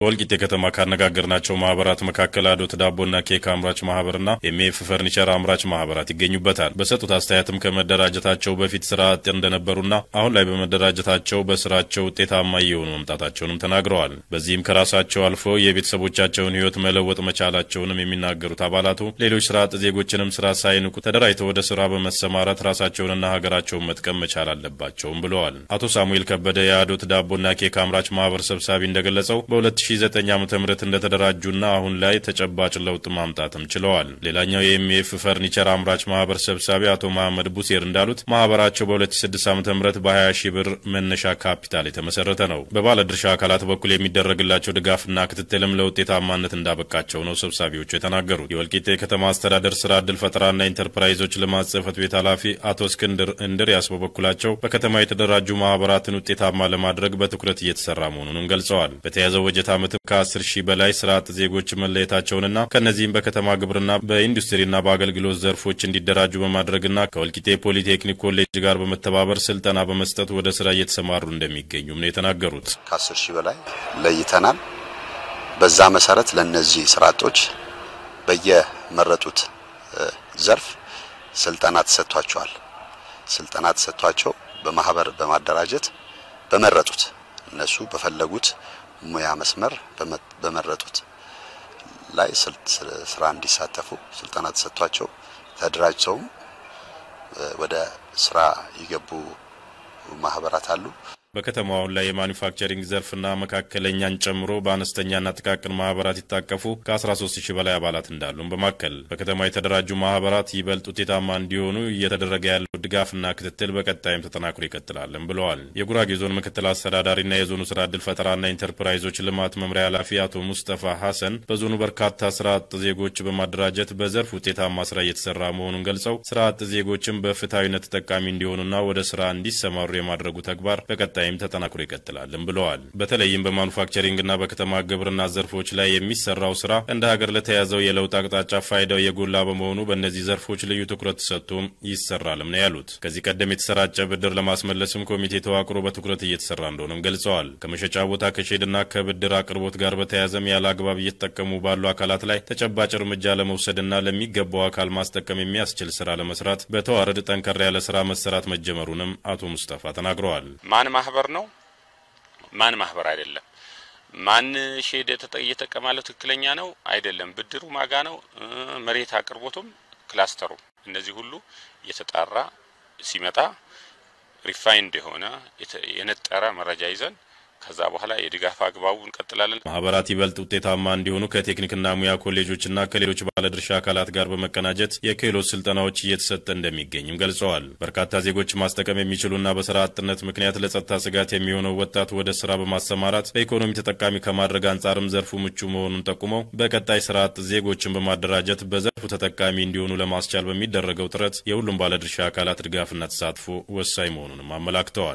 በወልቂጤ ከተማ ካነጋገርናቸው ማህበራት መካከል አዶት ዳቦና ኬክ አምራች ማህበርና ኤምኤፍ ፈርኒቸር አምራች ማህበራት ይገኙበታል። በሰጡት አስተያየትም ከመደራጀታቸው በፊት ስራ አጥ እንደነበሩና አሁን ላይ በመደራጀታቸው በስራቸው ውጤታማ እየሆኑ መምጣታቸውንም ተናግረዋል። በዚህም ከራሳቸው አልፎ የቤተሰቦቻቸውን ህይወት መለወጥ መቻላቸውንም የሚናገሩት አባላቱ ሌሎች ስራ አጥ ዜጎችንም ስራ ሳይንቁ ተደራጅተው ወደ ስራ በመሰማራት ራሳቸውንና ሀገራቸውን መጥቀም መቻል አለባቸውም ብለዋል። አቶ ሳሙኤል ከበደ የአዶት ዳቦና ኬክ አምራች ማህበር ሰብሳቢ እንደገለጸው በሁለት በ2009 ዓ ም እንደተደራጁና አሁን ላይ ተጨባጭ ለውጥ ማምጣትም ችለዋል። ሌላኛው የኤምኤፍ ፈርኒቸር አምራች ማህበር ሰብሳቢ አቶ መሐመድ ቡሴር እንዳሉት ማህበራቸው በ2006 ዓ ምህረት በ20 ሺ ብር መነሻ ካፒታል የተመሰረተ ነው። በባለድርሻ አካላት በኩል የሚደረግላቸው ድጋፍና ክትትልም ለውጤታማነት እንዳበቃቸው ነው ሰብሳቢዎቹ የተናገሩት። የወልቂጤ ከተማ አስተዳደር ስራ ዕድል ፈጠራና ኢንተርፕራይዞች ልማት ጽህፈት ቤት ኃላፊ አቶ እስክንድር ያስበ በኩላቸው በከተማ የተደራጁ ማህበራትን ውጤታማ ለማድረግ በትኩረት እየተሰራ መሆኑንም ገልጸዋል። በተያዘው በጀት ዓመትም ከ10 ሺህ በላይ ስራ አጥ ዜጎች መለየታቸውንና ከእነዚህም በከተማ ግብርና በኢንዱስትሪና በአገልግሎት ዘርፎች እንዲደራጁ በማድረግና ከወልቂጤ ፖሊቴክኒክ ኮሌጅ ጋር በመተባበር ስልጠና በመስጠት ወደ ስራ እየተሰማሩ እንደሚገኙም ነው የተናገሩት። ከ10 ሺህ በላይ ለይተናል። በዛ መሰረት ለእነዚህ ስራ አጦች በየመረጡት ዘርፍ ስልጠና ተሰጥቷቸዋል። ስልጠና ተሰጥቷቸው በማህበር በማደራጀት በመረጡት እነሱ በፈለጉት ሙያ መስመር በመረጡት ላይ ስራ እንዲሳተፉ ስልጠና ተሰጥቷቸው ተደራጅተውም ወደ ስራ የገቡ ማህበራት አሉ። በከተማው ላይ የማኒፋክቸሪንግ ዘርፍና መካከለኛን ጨምሮ በአነስተኛና ጥቃቅን ማህበራት ይታቀፉ ከ13 ሺ በላይ አባላት እንዳሉም በማከል በከተማ የተደራጁ ማህበራት ይበልጥ ውጤታማ እንዲሆኑ እየተደረገ ያለው ድጋፍና ክትትል በቀጣይም ተጠናክሮ ይቀጥላለን ብለዋል። የጉራጌ ዞን ምክትል አስተዳዳሪና የዞኑ ስራ እድል ፈጠራና ኢንተርፕራይዞች ልማት መምሪያ ኃላፊ አቶ ሙስጠፋ ሐሰን በዞኑ በርካታ ስራ አጥ ዜጎች በማደራጀት በዘርፍ ውጤታማ ስራ እየተሰራ መሆኑን ገልጸው ስራ አጥ ዜጎችን በፍትሐዊነት ተጠቃሚ እንዲሆኑና ወደ ስራ እንዲሰማሩ የማድረጉ ተግባር በቀጣይ ላይም ተጠናክሮ ይቀጥላልም ብለዋል። በተለይም በማኑፋክቸሪንግና በከተማ ግብርና ዘርፎች ላይ የሚሰራው ስራ እንደ ሀገር ለተያዘው የለውጥ አቅጣጫ ፋይዳው የጎላ በመሆኑ በእነዚህ ዘርፎች ልዩ ትኩረት ተሰጥቶም ይሰራልም ነው ያሉት። ከዚህ ቀደም የተሰራጨ ብድር ለማስመለስም ኮሚቴ ተዋቅሮ በትኩረት እየተሰራ እንደሆነም ገልጸዋል። ከመሸጫ ቦታ ከሼድና ከብድር አቅርቦት ጋር በተያያዘም ያለ አግባብ እየተጠቀሙ ባሉ አካላት ላይ ተጨባጭ እርምጃ ለመውሰድና ለሚገባው አካል ማስጠቀም የሚያስችል ስራ ለመስራት በተዋረድ ጠንከር ያለ ስራ መሰራት መጀመሩንም አቶ ሙስጠፋ ተናግረዋል። ማን ማህበር ነው፣ ማን ማህበር አይደለም፣ ማን ሼድ እየተቀማለው ትክክለኛ ነው አይደለም፣ ብድሩ ማጋ ነው፣ መሬት አቅርቦቱም ክላስተሩ፣ እነዚህ ሁሉ የተጣራ ሲመጣ ሪፋይንድ የሆነ የነጠረ መረጃ ይዘን ከዛ በኋላ የድጋፍ አግባቡ እንቀጥላለን። ማህበራት ይበልጥ ውጤታማ እንዲሆኑ ከቴክኒክና ሙያ ኮሌጆችና ከሌሎች ባለድርሻ አካላት ጋር በመቀናጀት የክህሎት ስልጠናዎች እየተሰጠ እንደሚገኝም ገልጸዋል። በርካታ ዜጎች ማስጠቀም የሚችሉና በስራ አጥነት ምክንያት ለጸጥታ ስጋት የሚሆነው ወጣት ወደ ስራ በማሰማራት በኢኮኖሚ ተጠቃሚ ከማድረግ አንጻርም ዘርፉ ምቹ መሆኑን ጠቁመው በቀጣይ ስራ አጥ ዜጎችን በማደራጀት በዘርፉ ተጠቃሚ እንዲሆኑ ለማስቻል በሚደረገው ጥረት የሁሉም ባለድርሻ አካላት ድጋፍና ተሳትፎ ወሳኝ መሆኑንም አመላክተዋል።